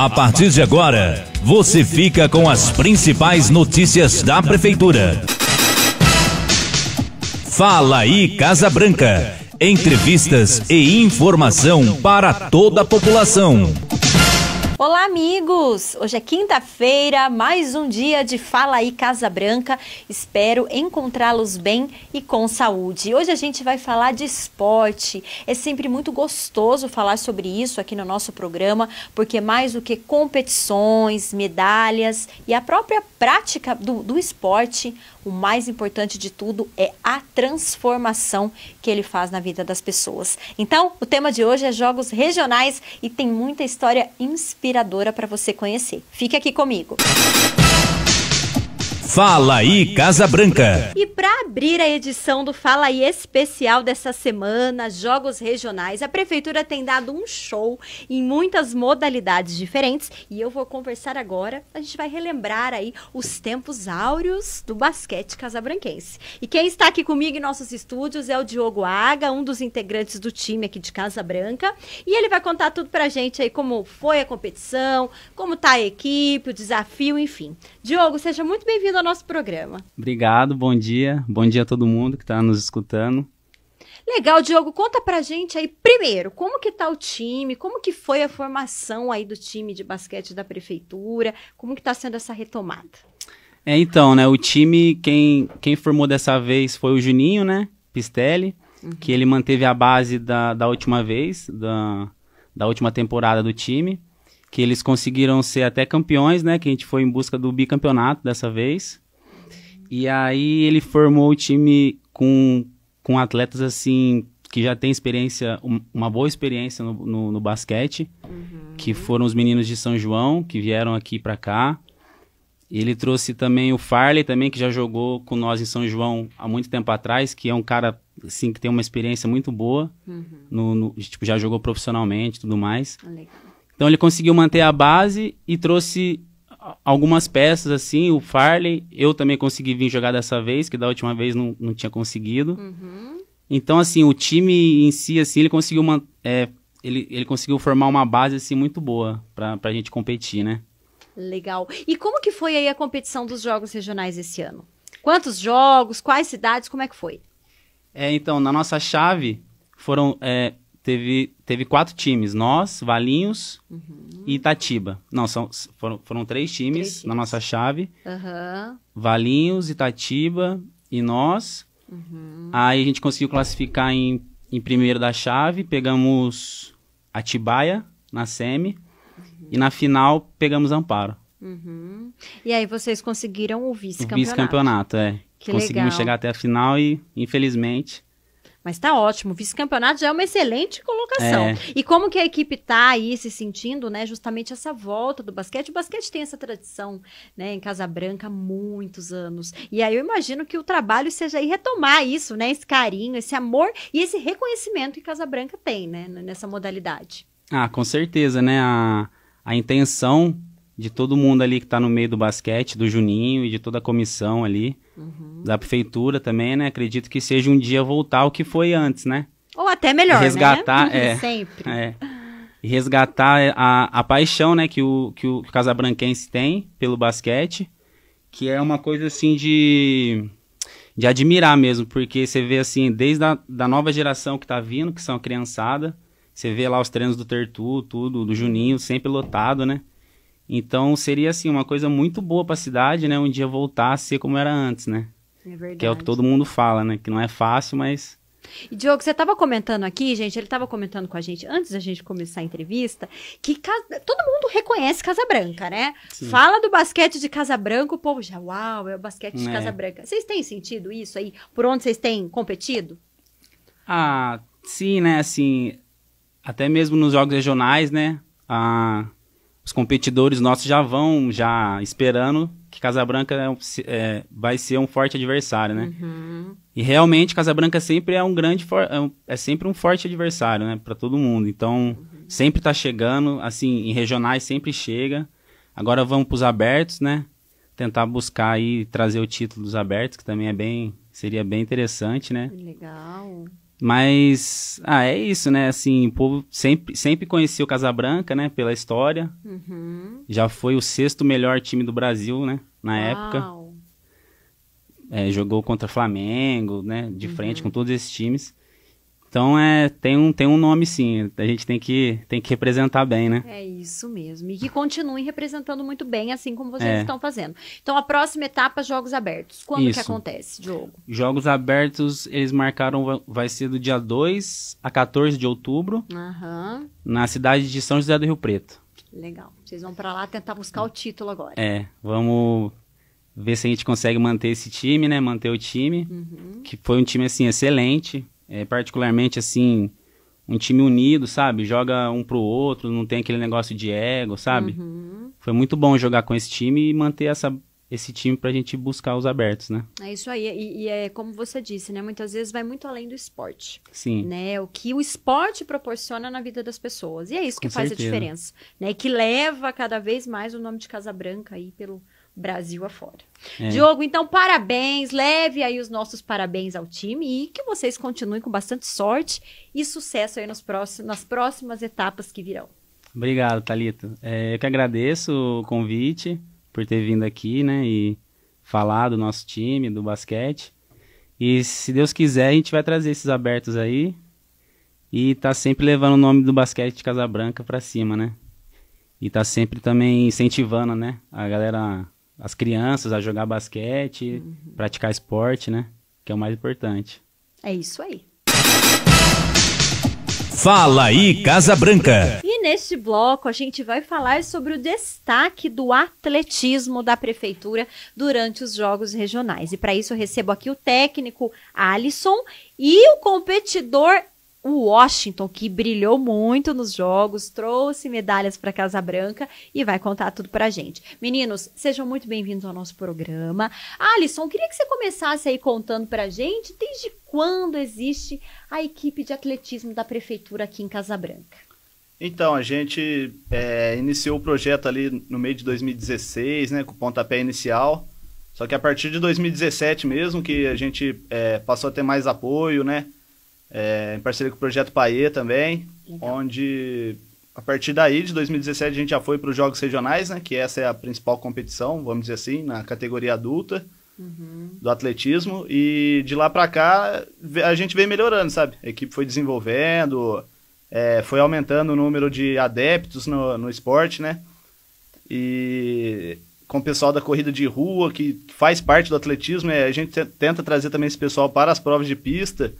A partir de agora, você fica com as principais notícias da Prefeitura. Fala aí, Casa Branca. Entrevistas e informação para toda a população. Olá, amigos! Hoje é quinta-feira, mais um dia de Fala aí Casa Branca. Espero encontrá-los bem e com saúde. Hoje a gente vai falar de esporte. É sempre muito gostoso falar sobre isso aqui no nosso programa, porque mais do que competições, medalhas e a própria prática do, do esporte, o mais importante de tudo é a transformação que ele faz na vida das pessoas. Então, o tema de hoje é jogos regionais e tem muita história inspiradora para você conhecer. Fique aqui comigo. Música Fala aí Casa Branca. E para abrir a edição do Fala aí especial dessa semana, jogos regionais, a prefeitura tem dado um show em muitas modalidades diferentes e eu vou conversar agora, a gente vai relembrar aí os tempos áureos do basquete casabranquense. E quem está aqui comigo em nossos estúdios é o Diogo Aga, um dos integrantes do time aqui de Casa Branca, e ele vai contar tudo pra gente aí como foi a competição, como tá a equipe, o desafio, enfim. Diogo, seja muito bem-vindo ao nosso programa. Obrigado, bom dia. Bom dia a todo mundo que está nos escutando. Legal, Diogo, conta pra gente aí primeiro, como que tá o time, como que foi a formação aí do time de basquete da prefeitura, como que tá sendo essa retomada? É, então, né, o time, quem, quem formou dessa vez foi o Juninho, né, Pistelli, uhum. que ele manteve a base da, da última vez, da, da última temporada do time que eles conseguiram ser até campeões, né? Que a gente foi em busca do bicampeonato dessa vez. E aí ele formou o time com, com atletas assim que já tem experiência, um, uma boa experiência no, no, no basquete, uhum. que foram os meninos de São João que vieram aqui para cá. Ele trouxe também o Farley também que já jogou com nós em São João há muito tempo atrás, que é um cara assim que tem uma experiência muito boa, uhum. no, no, tipo já jogou profissionalmente, tudo mais. Legal. Então ele conseguiu manter a base e trouxe algumas peças, assim, o Farley. Eu também consegui vir jogar dessa vez, que da última vez não, não tinha conseguido. Uhum. Então, assim, o time em si, assim, ele conseguiu, é, ele, ele conseguiu formar uma base, assim, muito boa para a gente competir, né? Legal. E como que foi aí a competição dos Jogos Regionais esse ano? Quantos jogos, quais cidades, como é que foi? É, então, na nossa chave foram é, teve, teve quatro times: nós, Valinhos uhum. e Itatiba. Não, são, foram, foram três, times três times na nossa chave: uhum. Valinhos, Itatiba e nós. Uhum. Aí a gente conseguiu classificar em, em primeiro da chave, pegamos Atibaia na semi e na final pegamos Amparo. Uhum. E aí vocês conseguiram o vice-campeonato. O vice-campeonato, é. Que Conseguimos legal. chegar até a final e, infelizmente, mas tá ótimo. Vice-campeonato já é uma excelente colocação. É. E como que a equipe tá aí se sentindo, né? Justamente essa volta do basquete. O basquete tem essa tradição, né? Em Branca há muitos anos. E aí eu imagino que o trabalho seja aí retomar isso, né? Esse carinho, esse amor e esse reconhecimento que casa branca tem, né? Nessa modalidade. Ah, com certeza, né? A, a intenção de todo mundo ali que está no meio do basquete, do Juninho e de toda a comissão ali, uhum. da prefeitura também, né? Acredito que seja um dia voltar ao que foi antes, né? Ou até melhor, resgatar, né? É, Sempre. É. E resgatar é, a, a paixão, né, que o, que o Casabranquense tem pelo basquete, que é uma coisa assim de de admirar mesmo, porque você vê assim, desde a da nova geração que está vindo, que são a criançada, você vê lá os treinos do Tertu, tudo, do Juninho, sempre lotado, né? Então seria assim uma coisa muito boa para a cidade, né? Um dia voltar a ser como era antes, né? É verdade. Que é o que todo mundo fala, né? Que não é fácil, mas e Diogo, você estava comentando aqui, gente, ele estava comentando com a gente antes da gente começar a entrevista, que casa... todo mundo reconhece Casa Branca, né? Sim. Fala do basquete de Casa Branca, o povo já, uau, é o basquete de é. Casa Branca. Vocês têm sentido isso aí? Por onde vocês têm competido? Ah, sim, né? Assim, até mesmo nos jogos regionais, né? Ah, os competidores nossos já vão já esperando que Casabranca é, é, vai ser um forte adversário, né? Uhum. E realmente Casabranca sempre é um grande é, é sempre um forte adversário, né, para todo mundo. Então, uhum. sempre tá chegando, assim, em regionais sempre chega. Agora vamos para os abertos, né? Tentar buscar aí trazer o título dos abertos, que também é bem seria bem interessante, né? Legal. Mas, ah, é isso, né? Assim, o povo sempre, sempre conhecia o Casabranca, né? Pela história. Uhum. Já foi o sexto melhor time do Brasil, né? Na Uau. época. É, jogou contra Flamengo, né? De uhum. frente com todos esses times. Então é, tem, um, tem um nome sim, a gente tem que, tem que representar bem, né? É isso mesmo. E que continuem representando muito bem, assim como vocês é. estão fazendo. Então a próxima etapa, Jogos Abertos. Quando isso. que acontece, Diogo? Jogos Abertos, eles marcaram, vai ser do dia 2 a 14 de outubro, uhum. na cidade de São José do Rio Preto. Legal. Vocês vão para lá tentar buscar o título agora. É, vamos ver se a gente consegue manter esse time, né? Manter o time, uhum. que foi um time, assim, excelente é, particularmente, assim, um time unido, sabe? Joga um pro outro, não tem aquele negócio de ego, sabe? Uhum. Foi muito bom jogar com esse time e manter essa, esse time pra gente buscar os abertos, né? É isso aí. E, e, é como você disse, né? Muitas vezes vai muito além do esporte. Sim. Né? O que o esporte proporciona na vida das pessoas. E é isso que faz a diferença. Né? E que leva cada vez mais o nome de Casa Branca aí pelo Brasil afora. É. Diogo, então parabéns, leve aí os nossos parabéns ao time e que vocês continuem com bastante sorte e sucesso aí nos próximos, nas próximas etapas que virão. Obrigado, Thalita. É, eu que agradeço o convite por ter vindo aqui, né, e falar do nosso time, do basquete. E se Deus quiser, a gente vai trazer esses abertos aí e tá sempre levando o nome do basquete de Branca para cima, né? E tá sempre também incentivando, né, a galera as crianças a jogar basquete, uhum. praticar esporte, né? Que é o mais importante. É isso aí. Fala aí, Casa Branca. E neste bloco a gente vai falar sobre o destaque do atletismo da prefeitura durante os jogos regionais. E para isso eu recebo aqui o técnico Alisson e o competidor o Washington, que brilhou muito nos jogos, trouxe medalhas para Casa Branca e vai contar tudo para a gente. Meninos, sejam muito bem-vindos ao nosso programa. Alisson, queria que você começasse aí contando para a gente desde quando existe a equipe de atletismo da prefeitura aqui em Casa Branca. Então, a gente é, iniciou o projeto ali no meio de 2016, né, com o pontapé inicial. Só que a partir de 2017 mesmo, que a gente é, passou a ter mais apoio, né? é, em parceria com o Projeto Paê também, então. onde a partir daí, de 2017, a gente já foi para os Jogos Regionais, né? Que essa é a principal competição, vamos dizer assim, na categoria adulta uhum. do atletismo. E de lá para cá, a gente veio melhorando, sabe? A equipe foi desenvolvendo, é, foi aumentando o número de adeptos no, no esporte, né? E com o pessoal da corrida de rua, que faz parte do atletismo, né, a gente tenta trazer também esse pessoal para as provas de pista.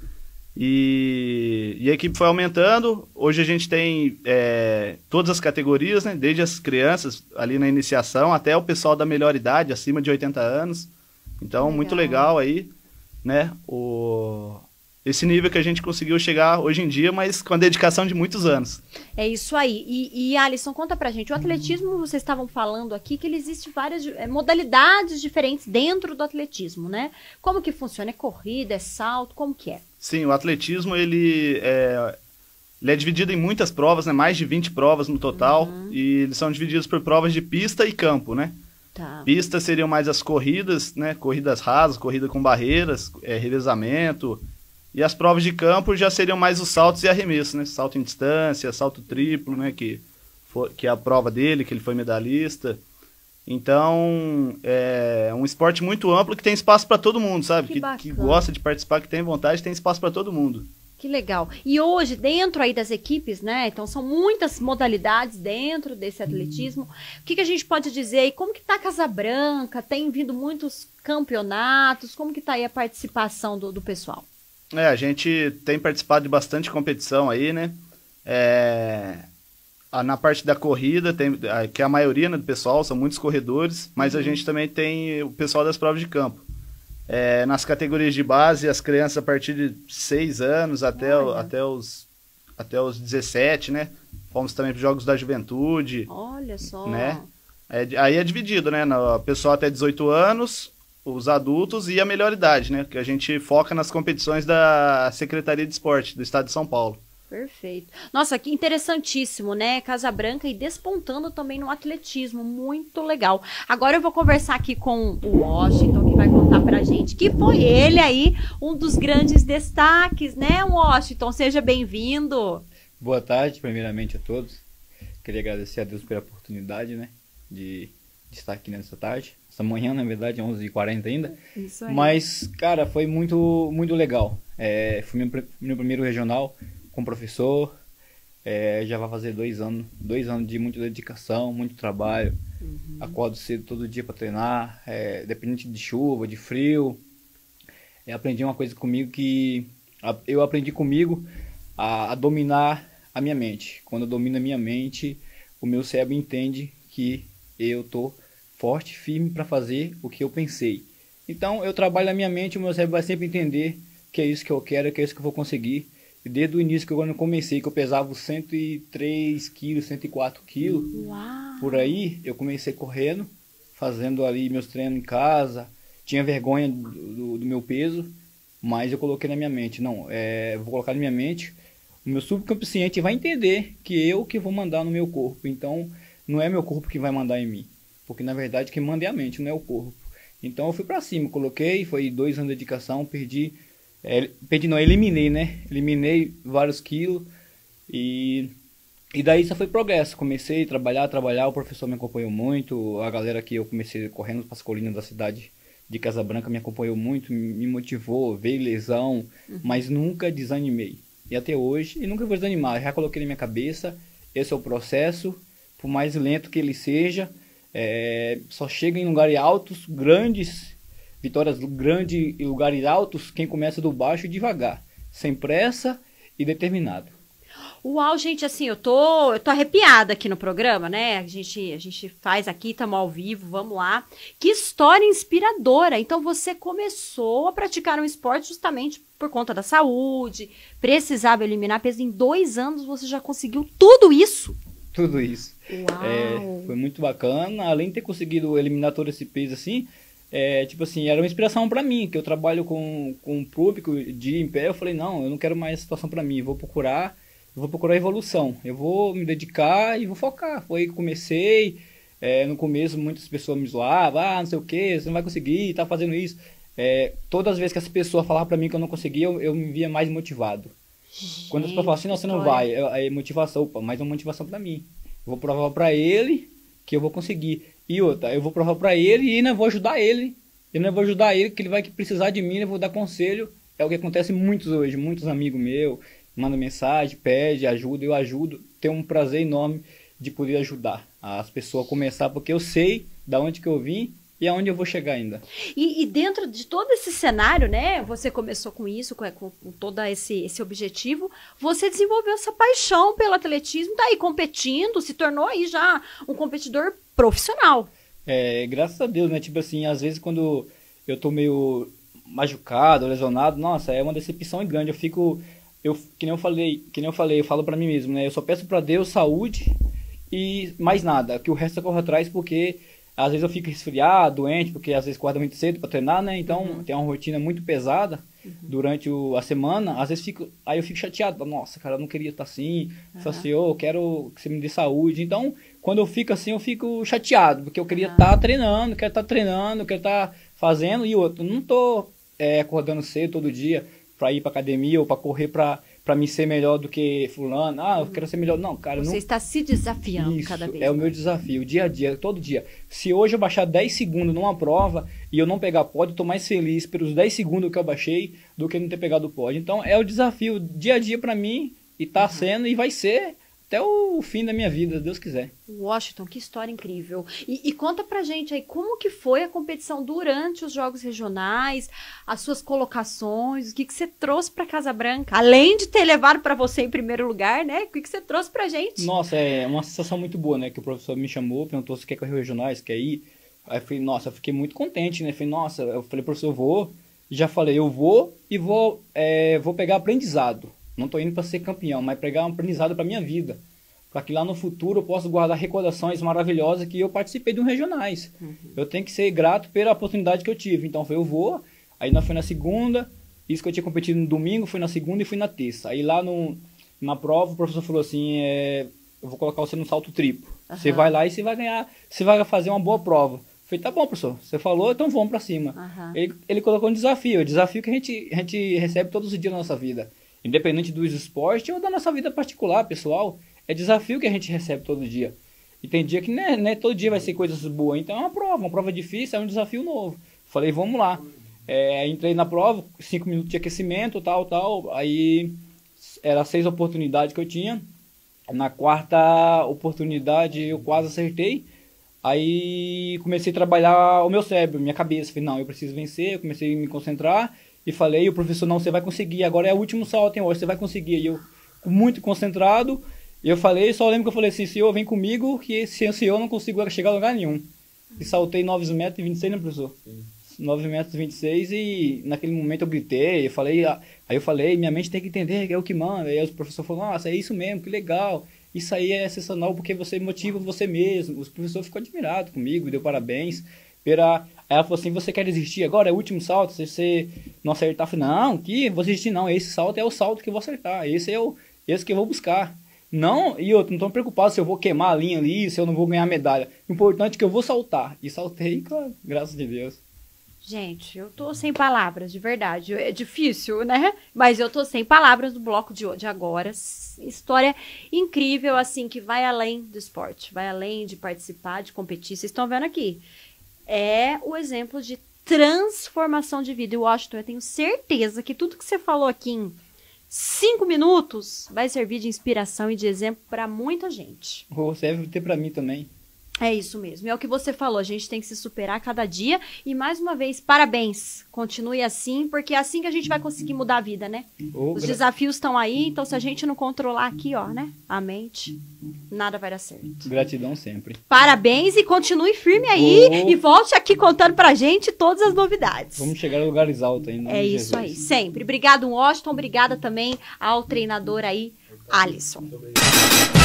E, e a equipe foi aumentando. Hoje a gente tem é, todas as categorias, né? desde as crianças ali na iniciação até o pessoal da melhor idade, acima de 80 anos. Então, legal. muito legal aí, né? O, esse nível que a gente conseguiu chegar hoje em dia, mas com a dedicação de muitos anos. É isso aí. E, e Alisson, conta pra gente. O atletismo, vocês estavam falando aqui que ele existe várias é, modalidades diferentes dentro do atletismo, né? Como que funciona? É corrida, é salto? Como que é? Sim, o atletismo ele é, ele é dividido em muitas provas, né? Mais de 20 provas no total. Uhum. E eles são divididos por provas de pista e campo, né? Tá. Pista seriam mais as corridas, né? Corridas rasas, corrida com barreiras, é, revezamento. E as provas de campo já seriam mais os saltos e arremessos, né? Salto em distância, salto triplo, né? Que, for, que é a prova dele, que ele foi medalhista. Então, é um esporte muito amplo que tem espaço para todo mundo, sabe? Que, que, que, gosta de participar, que tem vontade, tem espaço para todo mundo. Que legal. E hoje, dentro aí das equipes, né? Então, são muitas modalidades dentro desse atletismo. Hum. O que, que a gente pode dizer aí? Como que tá Casa Branca? Tem vindo muitos campeonatos? Como que tá aí a participação do, do pessoal? É, a gente tem participado de bastante competição aí, né? É, ah, na parte da corrida, tem, ah, que é a maioria né, do pessoal são muitos corredores, mas uhum. a gente também tem o pessoal das provas de campo. É, nas categorias de base, as crianças a partir de 6 anos até, o, até, os, até os 17, né? Fomos também para Jogos da Juventude. Olha só! Né? É, aí é dividido, né? O pessoal até 18 anos, os adultos e a melhor idade, né? Que a gente foca nas competições da Secretaria de Esporte do Estado de São Paulo. Perfeito. Nossa, que interessantíssimo, né? Casa Branca e despontando também no atletismo. Muito legal. Agora eu vou conversar aqui com o Washington, que vai contar pra gente que foi ele aí, um dos grandes destaques, né, Washington? Seja bem-vindo. Boa tarde, primeiramente a todos. Queria agradecer a Deus pela oportunidade, né, de, de estar aqui nessa tarde. Essa manhã, na verdade, é 11h40 ainda. Isso aí. Mas, cara, foi muito, muito legal. É, foi meu, meu primeiro regional com professor. É, já vai fazer dois anos, dois anos de muita dedicação, muito trabalho. Uhum. Acordo cedo todo dia para treinar, é, dependente de chuva, de frio. É, aprendi uma coisa comigo que a, eu aprendi comigo a, a, dominar a minha mente. Quando eu domino a minha mente, o meu cérebro entende que eu tô forte, firme para fazer o que eu pensei. Então eu trabalho a minha mente, o meu cérebro vai sempre entender que é isso que eu quero, que é isso que eu vou conseguir desde o início que eu, quando eu comecei, que eu pesava 103 quilos, 104 quilos, por aí, eu comecei correndo, fazendo ali meus treinos em casa, tinha vergonha do, do, do meu peso, mas eu coloquei na minha mente, não, é, vou colocar na minha mente, o meu subconsciente vai entender que eu que vou mandar no meu corpo, então não é meu corpo que vai mandar em mim, porque na verdade quem manda é a mente, não é o corpo. Então eu fui para cima, coloquei, foi dois anos de dedicação, perdi é, perdi não, eliminei, né? Eliminei vários quilos e, e daí só foi progresso. Comecei a trabalhar, a trabalhar, o professor me acompanhou muito, a galera que eu comecei correndo para as colinas da cidade de Casa Branca me acompanhou muito, me motivou, veio lesão, uhum. mas nunca desanimei. E até hoje, e nunca vou desanimar, já coloquei na minha cabeça, esse é o processo, por mais lento que ele seja, é, só chega em lugares altos, grandes, Vitórias grandes e lugares altos, quem começa do baixo devagar, sem pressa e determinado. Uau, gente, assim, eu tô, eu tô arrepiada aqui no programa, né? A gente, a gente faz aqui, estamos ao vivo, vamos lá. Que história inspiradora! Então você começou a praticar um esporte justamente por conta da saúde, precisava eliminar peso. Em dois anos você já conseguiu tudo isso. Tudo isso. Uau. É, foi muito bacana. Além de ter conseguido eliminar todo esse peso assim, é, tipo assim, era uma inspiração para mim, que eu trabalho com, com um público de em pé, eu falei, não, eu não quero mais essa situação para mim, vou procurar, vou procurar evolução, eu vou me dedicar e vou focar. Foi aí que comecei, é, no começo muitas pessoas me zoavam, ah, não sei o que, você não vai conseguir, tá fazendo isso. É, todas as vezes que as pessoas falavam para mim que eu não conseguia, eu, eu me via mais motivado. Gente, Quando as pessoas falam assim, não, você não vai, é, é motivação, opa, mais uma motivação para mim. vou provar para ele que eu vou conseguir. E outra, eu vou provar para ele e ainda vou ajudar ele. Eu não vou ajudar ele, que ele vai precisar de mim, eu vou dar conselho. É o que acontece muitos hoje, muitos amigos meus mandam mensagem, pede ajuda, eu ajudo. Tenho um prazer enorme de poder ajudar as pessoas a começar, porque eu sei da onde que eu vim e aonde eu vou chegar ainda? E, e, dentro de todo esse cenário, né? Você começou com isso, com, é, com todo esse, esse objetivo. Você desenvolveu essa paixão pelo atletismo, tá aí competindo, se tornou aí já um competidor profissional. É, graças a Deus, né? Tipo assim, às vezes quando eu tô meio machucado, lesionado, nossa, é uma decepção grande. Eu fico, eu, que nem eu falei, que nem eu falei, eu falo para mim mesmo, né? Eu só peço para Deus saúde e mais nada, que o resto eu corro atrás porque às vezes eu fico resfriado, doente, porque às vezes acordo muito cedo para treinar, né? Então uhum. tem uma rotina muito pesada uhum. durante o, a semana. Às vezes fico, aí eu fico chateado, nossa, cara, eu não queria estar assim. Uhum. Só assim, eu quero que você me dê saúde. Então, quando eu fico assim, eu fico chateado, porque eu queria estar uhum. treinando, quero estar treinando, quero estar fazendo e outro, não estou eh, é, acordando cedo todo dia para ir para academia ou para correr para para mim ser melhor do que fulano. Ah, eu quero ser melhor. Não, cara. Você não... está se desafiando Isso, cada vez. É o meu desafio, dia a dia, todo dia. Se hoje eu baixar 10 segundos numa prova e eu não pegar pódio, eu tô mais feliz pelos 10 segundos que eu baixei do que não ter pegado pódio. Então é o desafio dia a dia para mim e tá uhum. sendo e vai ser até o fim da minha vida, se Deus quiser. Washington, que história incrível. E, e, conta pra gente aí como que foi a competição durante os Jogos Regionais, as suas colocações, o que, que você trouxe pra Casa Branca? Além de ter levado para você em primeiro lugar, né? O que, que você trouxe pra gente? Nossa, é uma sensação muito boa, né? Que o professor me chamou, perguntou se quer correr regionais, quer ir. Aí eu falei, nossa, eu fiquei muito contente, né? Eu falei, nossa, eu falei, professor, eu vou. Já falei, eu vou e vou, é, vou pegar aprendizado não estou indo para ser campeão, mas pegar um aprendizado para minha vida. Para que lá no futuro eu possa guardar recordações maravilhosas que eu participei de um regionais. Uhum. Eu tenho que ser grato pela oportunidade que eu tive. Então foi, eu vou, aí não foi na segunda, isso que eu tinha competido no domingo, foi na segunda e fui na terça. Aí lá no, na prova o professor falou assim, é, eu vou colocar você no salto triplo. Uhum. Você vai lá e você vai ganhar, você vai fazer uma boa prova. Eu falei, tá bom, professor, você falou, então vamos para cima. Uhum. Ele, ele colocou um desafio, o desafio que a gente, a gente recebe todos os dias na nossa vida. Independente dos esportes ou da nossa vida particular, pessoal, é desafio que a gente recebe todo dia. E tem dia que né, né, todo dia vai ser coisas boas, então é uma prova, uma prova difícil, é um desafio novo. Falei, vamos lá. É, entrei na prova, cinco minutos de aquecimento, tal, tal. Aí era seis oportunidades que eu tinha. Na quarta oportunidade eu quase acertei. Aí comecei a trabalhar o meu cérebro, minha cabeça. Falei, não, eu preciso vencer. Eu comecei a me concentrar e falei, o professor, não, você vai conseguir, agora é o último salto em hoje, você vai conseguir. E eu, muito concentrado, eu falei, só lembro que eu falei assim, senhor, vem comigo, que sem o senhor eu não consigo chegar a lugar nenhum. E saltei 9 metros e 26, né, professor? Sim. 9 metros e 26 e naquele momento eu gritei, eu falei, ah, aí eu falei, minha mente tem que entender que é o que manda. Aí o professor falou, nossa, é isso mesmo, que legal. Isso aí é excepcional porque você motiva você mesmo. O professor ficou admirado comigo, deu parabéns. Pera... Aí ela falou assim, você quer desistir agora? É o último salto, se você não acertar. Eu falei, não, que vou desistir não, esse salto é o salto que eu vou acertar, esse é o esse que eu vou buscar. Não, e eu não tô preocupado se eu vou queimar a linha ali, se eu não vou ganhar medalha. O importante é que eu vou saltar. E saltei, claro, graças a Deus. Gente, eu tô sem palavras, de verdade. É difícil, né? Mas eu tô sem palavras do bloco de, de agora. História incrível, assim, que vai além do esporte, vai além de participar, de competir. Vocês estão vendo aqui é o exemplo de transformação de vida. E Washington, eu tenho certeza que tudo que você falou aqui em cinco minutos vai servir de inspiração e de exemplo para muita gente. Ou serve ter para mim também. É isso mesmo. É o que você falou. A gente tem que se superar cada dia. E mais uma vez, parabéns. Continue assim, porque é assim que a gente vai conseguir mudar a vida, né? Oh, Os gra... desafios estão aí, então se a gente não controlar aqui, ó, né? A mente, nada vai dar certo. Gratidão sempre. Parabéns e continue firme aí oh. e volte aqui contando pra gente todas as novidades. Vamos chegar a lugares altos ainda. É isso Jesus. aí, sempre. Obrigado, Washington. Obrigada também ao treinador aí, Alisson. Muito obrigado.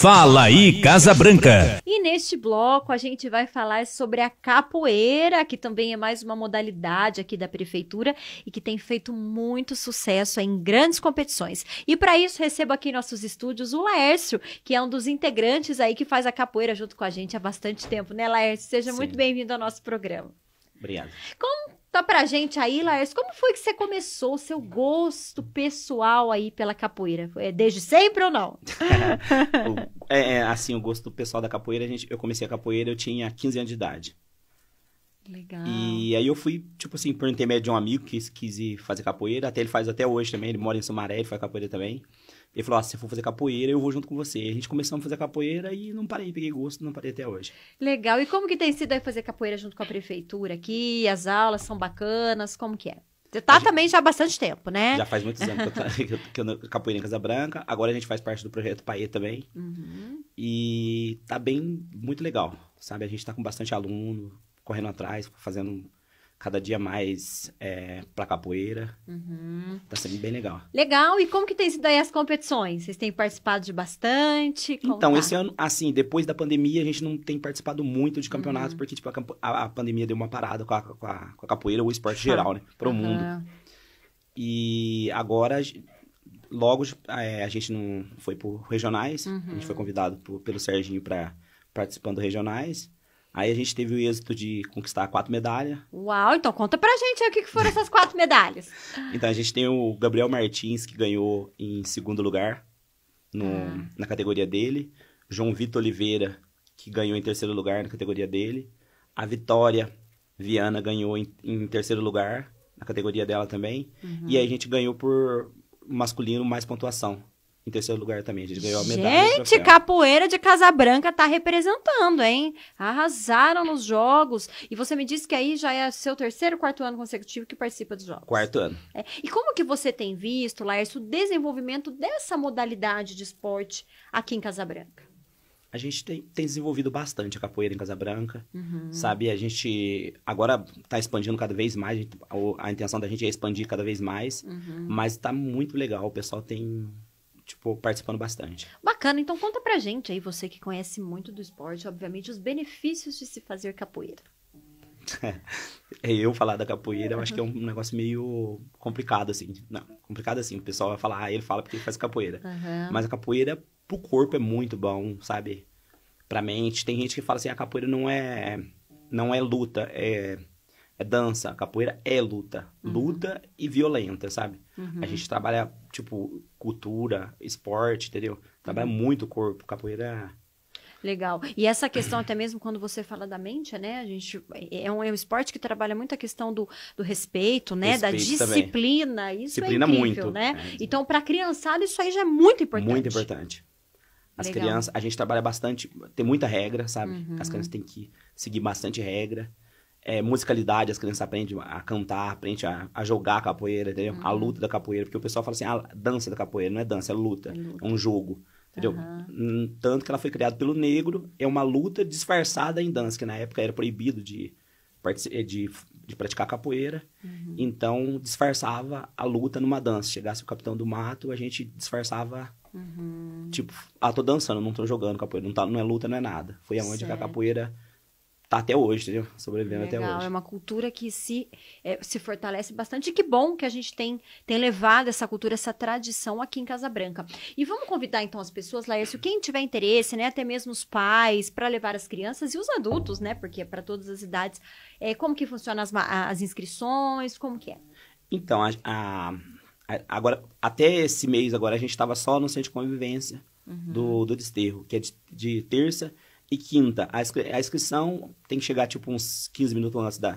Fala aí Casa Branca. E neste bloco a gente vai falar sobre a capoeira, que também é mais uma modalidade aqui da prefeitura e que tem feito muito sucesso em grandes competições. E para isso recebo aqui em nossos estúdios o Laércio, que é um dos integrantes aí que faz a capoeira junto com a gente há bastante tempo, né, Laércio? Seja Sim. muito bem-vindo ao nosso programa. Obrigado. Como então, pra gente aí, Laércio, como foi que você começou o seu gosto pessoal aí pela capoeira? É desde sempre ou não? É, é, assim, o gosto pessoal da capoeira, a gente, eu comecei a capoeira, eu tinha 15 anos de idade. Legal. E aí eu fui, tipo assim, por intermédio de um amigo que quis ir fazer capoeira, até ele faz até hoje também, ele mora em Sumaré, ele faz capoeira também. Ele falou: ah, se você for fazer capoeira, eu vou junto com você. E a gente começou a fazer capoeira e não parei, peguei gosto, não parei até hoje. Legal. E como que tem sido aí fazer capoeira junto com a prefeitura aqui? As aulas são bacanas? Como que é? Você tá gente, também já há bastante tempo, né? Já faz muitos anos que eu, que eu capoeira em Casa Branca. Agora a gente faz parte do projeto Paê também. Uhum. E tá bem, muito legal, sabe? A gente tá com bastante aluno, correndo atrás, fazendo cada dia mais é, pra capoeira. Uhum. Tá sendo bem legal. Legal. E como que tem sido aí as competições? Vocês têm participado de bastante? Como então, tá? esse ano, assim, depois da pandemia, a gente não tem participado muito de campeonatos, uhum. porque, tipo, a, a, pandemia deu uma parada com a, com a, com a capoeira, o esporte geral, né? Pro uhum. mundo. E agora, logo, é, a gente não foi por regionais. A gente foi uhum. convidado pelo Serginho pra participando regionais. Aí a gente teve o êxito de conquistar quatro medalhas. Uau, então conta pra gente aí o que foram essas quatro medalhas. então a gente tem o Gabriel Martins, que ganhou em segundo lugar no, ah. na categoria dele. João Vitor Oliveira, que ganhou em terceiro lugar na categoria dele. A Vitória Viana ganhou em, em terceiro lugar na categoria dela também. Uhum. E aí a gente ganhou por masculino mais pontuação em terceiro lugar também. A gente ganhou a medalha. Gente, capoeira de Casabranca tá representando, hein? Arrasaram nos jogos. E você me disse que aí já é seu terceiro, quarto ano consecutivo que participa dos jogos. Quarto ano. É. E como que você tem visto, Laércio, o desenvolvimento dessa modalidade de esporte aqui em Casabranca? A gente tem, tem desenvolvido bastante a capoeira em Casabranca, uhum. sabe? A gente agora está expandindo cada vez mais, a, a, intenção da gente é expandir cada vez mais, uhum. mas está muito legal, o pessoal tem tipo, participando bastante. Bacana, então conta pra gente aí, você que conhece muito do esporte, obviamente, os benefícios de se fazer capoeira. É eu falar da capoeira, eu acho que é um negócio meio complicado, assim. Não, complicado assim, o pessoal vai falar, ah, ele fala porque ele faz capoeira. Uhum. Mas a capoeira pro corpo é muito bom, sabe? Pra mente. Tem gente que fala assim, a ah, capoeira não é, não é luta, é, é dança. A capoeira é luta. Uhum. Luta e violenta, sabe? Uhum. A gente trabalha tipo, cultura, esporte, entendeu? Trabalha uhum. muito o corpo, capoeira. É Legal. E essa questão, até mesmo quando você fala da mente, né? A gente é, é um, é um esporte que trabalha muito a questão do, do respeito, né? Respeito da disciplina. Também. Isso é disciplina é incrível, muito. né? É. Então, para criançada, isso aí já é muito importante. Muito importante. As Legal. crianças, a gente trabalha bastante, tem muita regra, sabe? Uhum. As crianças têm que seguir bastante regra é, musicalidade, as crianças aprendem a cantar, aprendem a, a jogar capoeira, entendeu? Uhum. A luta da capoeira, porque o pessoal fala assim, a ah, dança da capoeira, não é dança, é luta, é, luta. é um jogo. Entendeu? Uhum. Tanto que ela foi criada pelo negro, é uma luta disfarçada em dança, que na época era proibido de, eh, de, de praticar capoeira. Uhum. Então, disfarçava a luta numa dança. Chegasse o capitão do mato, a gente disfarçava. Uhum. Tipo, ah, tô dançando, não tô jogando capoeira, não, tá, não é luta, não é nada. Foi aonde certo. que a capoeira tá até hoje, entendeu? Sobrevivendo Legal, até hoje. É uma cultura que se, é, se fortalece bastante. E que bom que a gente tem, tem levado essa cultura, essa tradição aqui em Casa Branca. E vamos convidar então as pessoas, Laércio, quem tiver interesse, né? Até mesmo os pais, para levar as crianças e os adultos, né? Porque é para todas as idades. É, como que funciona as, as inscrições? Como que é? Então, a, a, agora, até esse mês agora, a gente estava só no centro de convivência uhum. do, do desterro, que é de, de terça e quinta. A, inscri a, inscrição tem que chegar tipo uns 15 minutos antes da,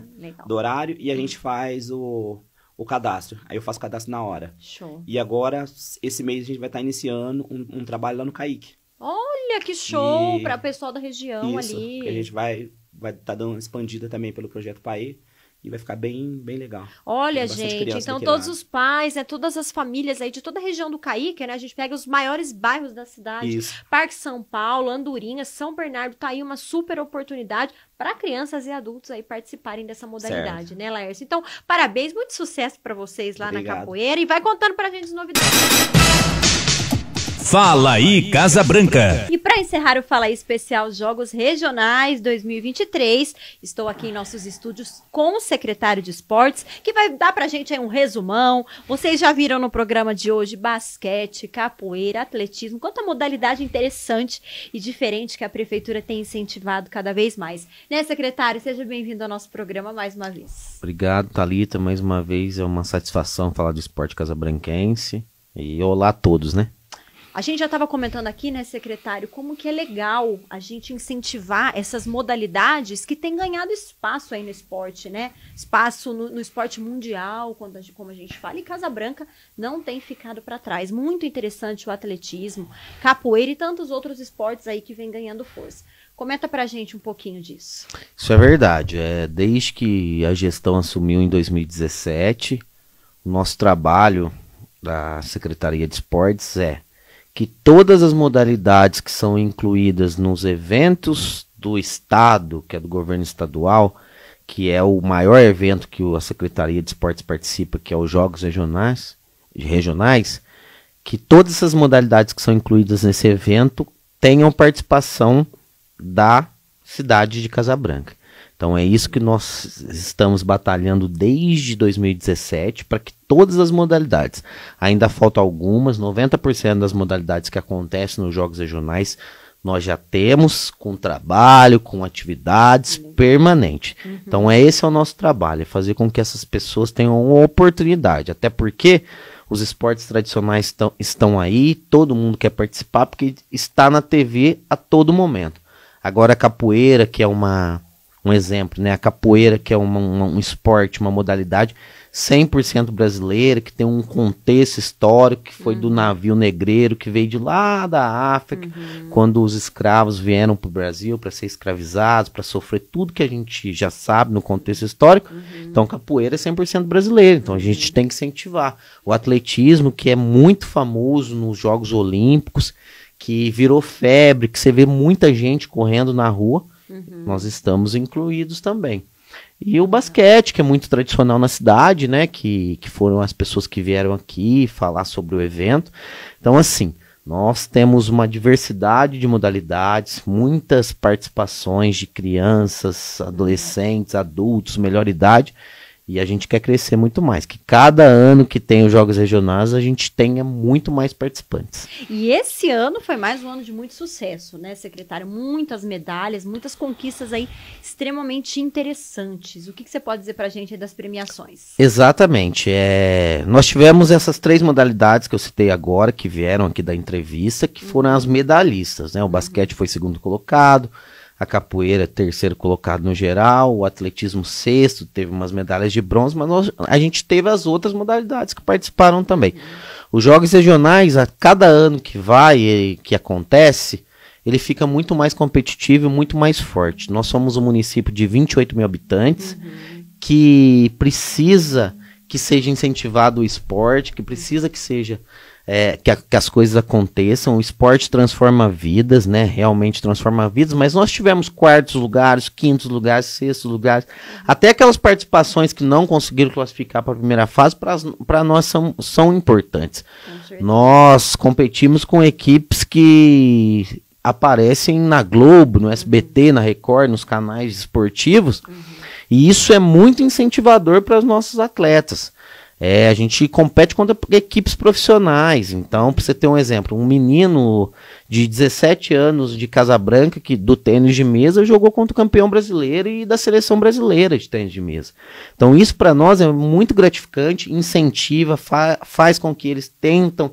do horário e a gente faz o, o cadastro. Aí eu faço o cadastro na hora. Show. E agora, esse mês, a gente vai estar tá iniciando um, um trabalho lá no Caique. Olha que show e... para o pessoal da região Isso, ali. A gente vai vai estar tá dando expandida também pelo projeto Pai. E vai ficar bem, bem legal. Olha, gente, então todos lá. os pais, né, todas as famílias aí de toda a região do Caíque, né? A gente pega os maiores bairros da cidade, Isso. Parque São Paulo, Andorinha, São Bernardo, tá aí uma super oportunidade para crianças e adultos aí participarem dessa modalidade, certo. né, Laércio? Então, parabéns, muito sucesso para vocês lá Obrigado. na capoeira e vai contando pra gente as novidades. Fala aí Casa Branca. E para encerrar o Fala aí especial Jogos Regionais 2023, estou aqui em nossos estúdios com o secretário de Esportes, que vai dar a gente aí um resumão. Vocês já viram no programa de hoje basquete, capoeira, atletismo, quanta modalidade interessante e diferente que a prefeitura tem incentivado cada vez mais. Né, secretário, seja bem-vindo ao nosso programa mais uma vez. Obrigado, Talita, mais uma vez é uma satisfação falar de esporte casabranquense. E olá a todos, né? A gente já estava comentando aqui, né, secretário, como que é legal a gente incentivar essas modalidades que têm ganhado espaço aí no esporte, né? Espaço no, no esporte mundial, quando a gente, como a gente fala, e Casa Branca não tem ficado para trás. Muito interessante o atletismo, capoeira e tantos outros esportes aí que vem ganhando força. Comenta para a gente um pouquinho disso. Isso é verdade. É, desde que a gestão assumiu em 2017, o nosso trabalho da Secretaria de Esportes é que todas as modalidades que são incluídas nos eventos do Estado, que é do governo estadual, que é o maior evento que a Secretaria de Esportes participa, que é os Jogos Regionais, regionais que todas essas modalidades que são incluídas nesse evento tenham participação da cidade de Casabranca. Então é isso que nós estamos batalhando desde 2017 para que todas as modalidades, ainda faltam algumas, 90% das modalidades que acontecem nos jogos regionais, nós já temos com trabalho, com atividades uhum. permanente. Uhum. Então é esse é o nosso trabalho, é fazer com que essas pessoas tenham uma oportunidade, até porque os esportes tradicionais estão, estão aí, todo mundo quer participar porque está na TV a todo momento. Agora a capoeira, que é uma um exemplo, né? A capoeira, que é uma, uma, um esporte, uma modalidade 100% brasileira, que tem um contexto histórico, que foi uhum. do navio negreiro, que veio de lá da África, uhum. quando os escravos vieram para o Brasil para ser escravizados, para sofrer tudo que a gente já sabe no contexto histórico. Uhum. Então, capoeira é 100% brasileira, então a uhum. gente tem que incentivar. O atletismo, que é muito famoso nos Jogos Olímpicos, que virou febre, que você vê muita gente correndo na rua Uhum. Nós estamos incluídos também. E o basquete, que é muito tradicional na cidade, né? Que, que foram as pessoas que vieram aqui falar sobre o evento. Então, assim, nós temos uma diversidade de modalidades, muitas participações de crianças, adolescentes, adultos, melhor idade. E a gente quer crescer muito mais. Que cada ano que tem os Jogos Regionais, a gente tenha muito mais participantes. E esse ano foi mais um ano de muito sucesso, né, secretário? Muitas medalhas, muitas conquistas aí extremamente interessantes. O que, que você pode dizer para a gente das premiações? Exatamente. É... Nós tivemos essas três modalidades que eu citei agora, que vieram aqui da entrevista, que uhum. foram as uhum. medalhistas. Né? O basquete uhum. foi segundo colocado a capoeira terceiro colocado no geral, o atletismo sexto, teve umas medalhas de bronze, mas nós, a gente teve as outras modalidades que participaram também. Os jogos regionais, a cada ano que vai, que acontece, ele fica muito mais competitivo e muito mais forte. Nós somos um município de 28 mil habitantes uhum. que precisa que seja incentivado o esporte, que precisa que seja é, que, a, que, as coisas aconteçam. O esporte transforma vidas, né? Realmente transforma vidas, mas nós tivemos quartos lugares, quintos lugares, sextos lugares, até aquelas participações que não conseguiram classificar para a primeira fase, para nós são, são importantes. Nós competimos com equipes que aparecem na Globo, no SBT, uhum. na Record, nos canais esportivos. Uhum. E isso é muito incentivador para os nossos atletas. É, a gente compete contra equipes profissionais. Então, para você ter um exemplo, um menino de 17 anos de Casabranca, que do tênis de mesa, jogou contra o campeão brasileiro e da seleção brasileira de tênis de mesa. Então, isso para nós é muito gratificante, incentiva, fa faz com que eles tentam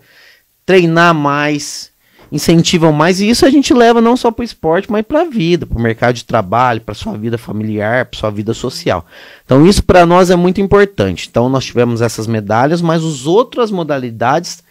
treinar mais, incentivam mais. E isso a gente leva não só para o esporte, mas para a vida, para o mercado de trabalho, para sua vida familiar, para sua vida social. Então isso para nós é muito importante. Então nós tivemos essas medalhas, mas as outras modalidades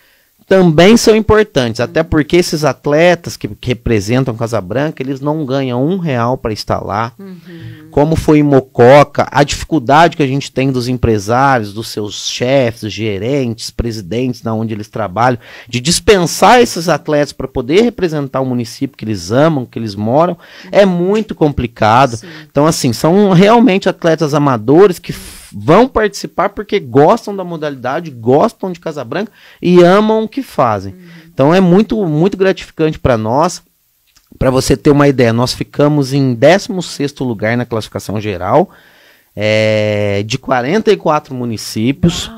também são importantes, até porque esses atletas que, que representam Casa Branca, eles não ganham um real para estar lá. Uhum. Como foi em Mococa, a dificuldade que a gente tem dos empresários, dos seus chefes, gerentes, presidentes, na onde eles trabalham, de dispensar esses atletas para poder representar o município que eles amam, que eles moram, é uhum. é muito complicado. Sim. Então, assim, são realmente atletas amadores que vão participar porque gostam da modalidade, gostam de Casa Branca e amam o que fazem. Uhum. Então é muito, muito gratificante para nós. Para você ter uma ideia, nós ficamos em 16 lugar na classificação geral, é, de 44 municípios. Uau.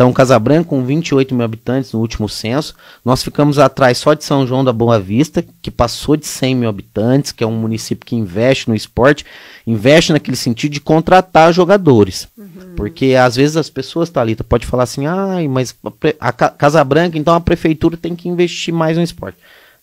Então, Casabranca, com 28 mil habitantes no último censo, nós ficamos atrás só de São João da Boa Vista, que passou de 100 mil habitantes, que é um município que investe no esporte, investe naquele sentido de contratar jogadores. Uhum. Porque às vezes as pessoas, Thalita, pode falar assim, ai, mas a, Casabranca, então a prefeitura tem que investir mais no esporte.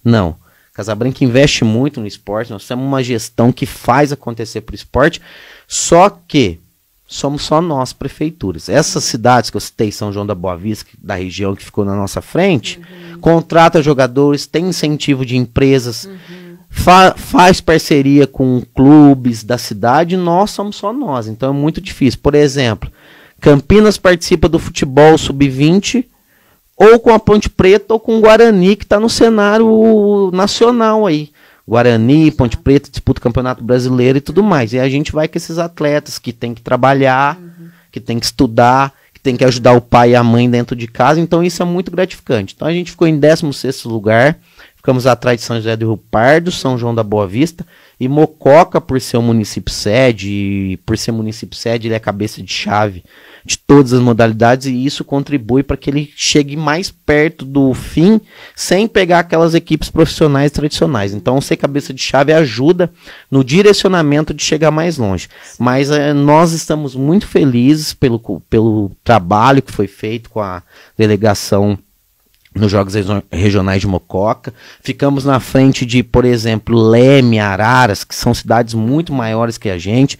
Não. Casabranca investe muito no esporte, nós temos uma gestão que faz acontecer para o esporte, só que somos só nós, prefeituras. Essas uhum. cidades que eu citei, São João da Boa Vista, da região que ficou na nossa frente, uhum. contrata jogadores, tem incentivo de empresas, uhum. fa faz parceria com clubes da cidade, nós somos só nós. Então é muito difícil. Por exemplo, Campinas participa do futebol sub-20 ou com a Ponte Preta ou com o Guarani que está no cenário nacional aí. Guarani, Ponte Preta, disputa o Campeonato Brasileiro e tudo mais. E a gente vai com esses atletas que tem que trabalhar, uhum. que tem que estudar, que tem que ajudar o pai e a mãe dentro de casa. Então isso é muito gratificante. Então a gente ficou em 16 lugar, ficamos atrás de São José do Rio Pardo, São João da Boa Vista. E Mococa, por ser um município sede, por ser município sede, ele é cabeça de chave de todas as modalidades e isso contribui para que ele chegue mais perto do fim sem pegar aquelas equipes profissionais tradicionais. Então, ser cabeça de chave ajuda no direcionamento de chegar mais longe. Mas é, nós estamos muito felizes pelo, pelo trabalho que foi feito com a delegação nos Jogos Regionais de Mococa. Ficamos na frente de, por exemplo, Leme, Araras, que são cidades muito maiores que a gente.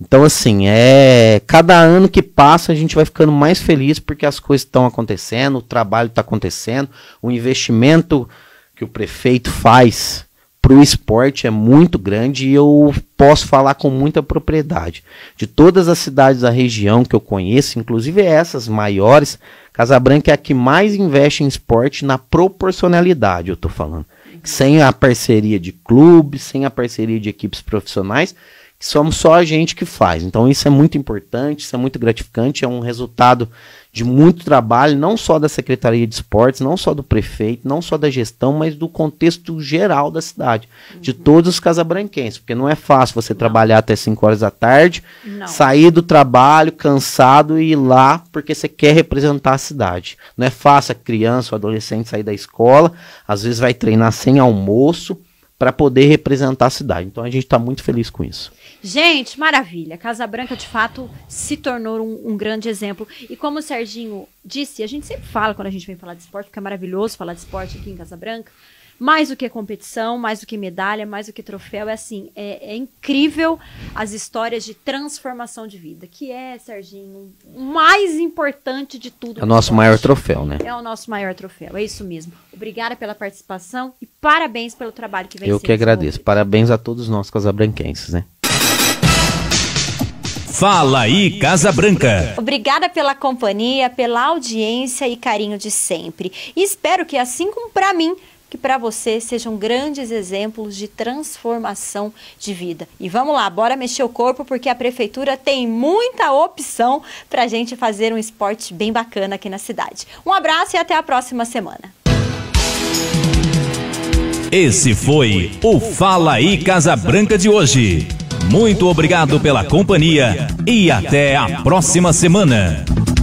Então, assim, é cada ano que passa a gente vai ficando mais feliz porque as coisas estão acontecendo, o trabalho está acontecendo, o investimento que o prefeito faz para o esporte é muito grande e eu posso falar com muita propriedade. De todas as cidades da região que eu conheço, inclusive essas maiores, Casabranca é a que mais investe em esporte na proporcionalidade, eu estou falando. Sem a parceria de clubes, sem a parceria de equipes profissionais, somos só a gente que faz. Então isso é muito importante, isso é muito gratificante, é um resultado de muito trabalho, não só da Secretaria de Esportes, não só do prefeito, não só da gestão, mas do contexto geral da cidade, uhum. de todos os casabranquenses, porque não é fácil você não. trabalhar até 5 horas da tarde, não. sair do trabalho cansado e ir lá porque você quer representar a cidade. Não é fácil a criança ou adolescente sair da escola, às vezes vai treinar sem almoço para poder representar a cidade. Então a gente está muito feliz com isso. Gente, maravilha. Casa Branca, de fato, se tornou um, um, grande exemplo. E como o Serginho disse, a gente sempre fala quando a gente vem falar de esporte, porque é maravilhoso falar de esporte aqui em Casa Branca. Mais do que competição, mais do que medalha, mais do que troféu, é assim, é, é incrível as histórias de transformação de vida, que é, Serginho, o mais importante de tudo. É o nosso maior troféu, né? É o nosso maior troféu, é isso mesmo. Obrigada pela participação e parabéns pelo trabalho que vem Eu que agradeço. Parabéns a todos nós casabranquenses, né? Fala aí, Casa Branca. Obrigada pela companhia, pela audiência e carinho de sempre. E espero que, assim como para mim, que para você sejam grandes exemplos de transformação de vida. E vamos lá, bora mexer o corpo porque a prefeitura tem muita opção para a gente fazer um esporte bem bacana aqui na cidade. Um abraço e até a próxima semana. Esse foi o Fala aí Casa Branca de hoje. Muito obrigado pela companhia e até a próxima semana.